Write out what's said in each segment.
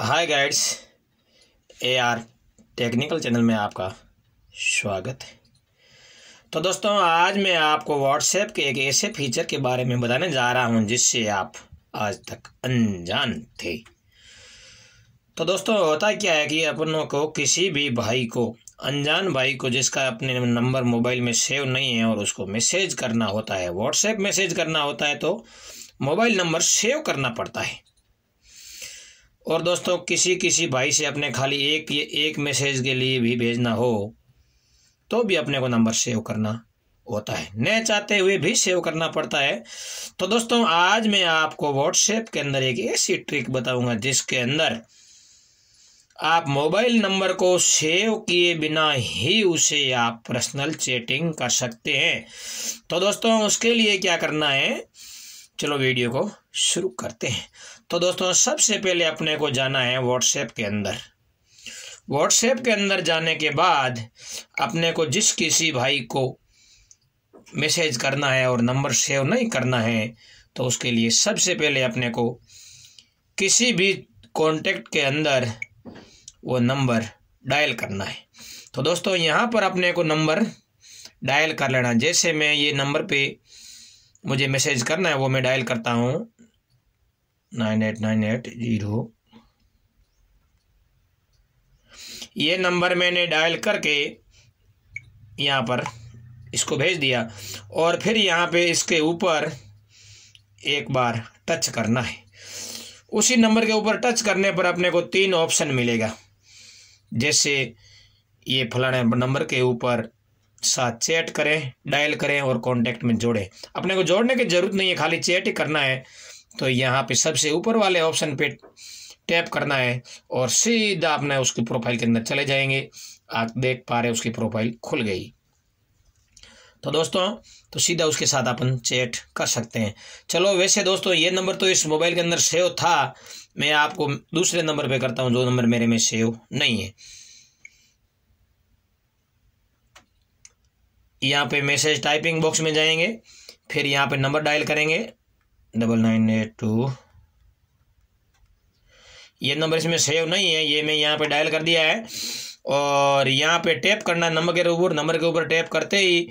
hi guides A R technical channel में आपका स्वागत है तो दोस्तों आज मैं आपको व्हाट्सएप के एक ऐसे फीचर के बारे में बताने जा रहा हूं जिससे आप आज तक अनजान थे तो दोस्तों होता क्या है कि अपनों को किसी भी भाई को अनजान भाई को जिसका अपने नंबर मोबाइल में सेव नहीं है और उसको मैसेज करना होता है व्हाट्सएप मैसेज करना होता है तो मोबाइल नंबर सेव करना पड़ता है और दोस्तों किसी किसी भाई से अपने खाली एक ये एक मैसेज के लिए भी भेजना हो तो भी अपने को नंबर सेव करना होता है न चाहते हुए भी सेव करना पड़ता है तो दोस्तों आज मैं आपको व्हाट्सएप के अंदर एक ऐसी ट्रिक बताऊंगा जिसके अंदर आप मोबाइल नंबर को सेव किए बिना ही उसे आप पर्सनल चैटिंग कर सकते हैं तो दोस्तों उसके लिए क्या करना है चलो वीडियो को शुरू करते हैं तो दोस्तों सबसे पहले अपने को जाना है व्हाट्सएप के अंदर व्हाट्सएप के अंदर जाने के बाद अपने को जिस किसी भाई को मैसेज करना है और नंबर सेव नहीं करना है तो उसके लिए सबसे पहले अपने को किसी भी कॉन्टेक्ट के अंदर वो नंबर डायल करना है तो दोस्तों यहाँ पर अपने को नंबर डायल कर लेना जैसे मैं ये नंबर पे मुझे मैसेज करना है वो मैं डायल करता हूँ nine eight nine eight zero ये नंबर मैंने डायल करके यहाँ पर इसको भेज दिया और फिर यहाँ पे इसके ऊपर एक बार टच करना है उसी नंबर के ऊपर टच करने पर अपने को तीन ऑप्शन मिलेगा जैसे ये फलाने नंबर के ऊपर साथ चैट करें डायल करें और कॉन्टैक्ट में जोड़ें अपने को जोड़ने की ज़रूरत नहीं है खाली चैट ही करना है तो यहाँ पे सबसे ऊपर वाले ऑप्शन पे टैप करना है और सीधा अपने उसकी प्रोफाइल के अंदर चले जाएंगे आप देख पा रहे उसकी प्रोफाइल खुल गई तो दोस्तों तो सीधा उसके साथ अपन चैट कर सकते हैं चलो वैसे दोस्तों ये नंबर तो इस मोबाइल के अंदर सेव था मैं आपको दूसरे नंबर पे करता हूँ जो नंबर मेरे में सेव नहीं है यहाँ पे मैसेज टाइपिंग बॉक्स में जाएंगे फिर यहाँ पे नंबर डायल करेंगे डबल नाइन एट टू ये नंबर इसमें सेव नहीं है ये मैं यहाँ पे डायल कर दिया है और यहाँ पे टैप करना नंबर के ऊपर नंबर के ऊपर टैप करते ही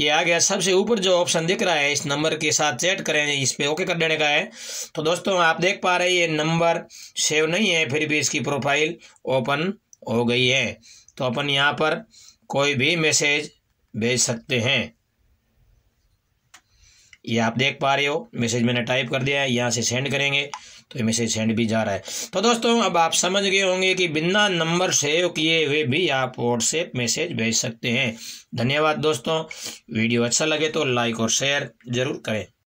ये आ गया सबसे ऊपर जो ऑप्शन दिख रहा है इस नंबर के साथ चैट करें इस पर ओके कर देने का है तो दोस्तों आप देख पा रहे ये नंबर सेव नहीं है फिर भी इसकी प्रोफाइल ओपन हो गई है तो अपन यहाँ पर कोई भी मैसेज भेज सकते हैं ये आप देख पा रहे हो मैसेज मैंने टाइप कर दिया है यहाँ से सेंड करेंगे तो ये मैसेज सेंड भी जा रहा है तो दोस्तों अब आप समझ गए होंगे कि बिना नंबर सेव किए हुए भी आप व्हाट्सएप मैसेज भेज सकते हैं धन्यवाद दोस्तों वीडियो अच्छा लगे तो लाइक और शेयर ज़रूर करें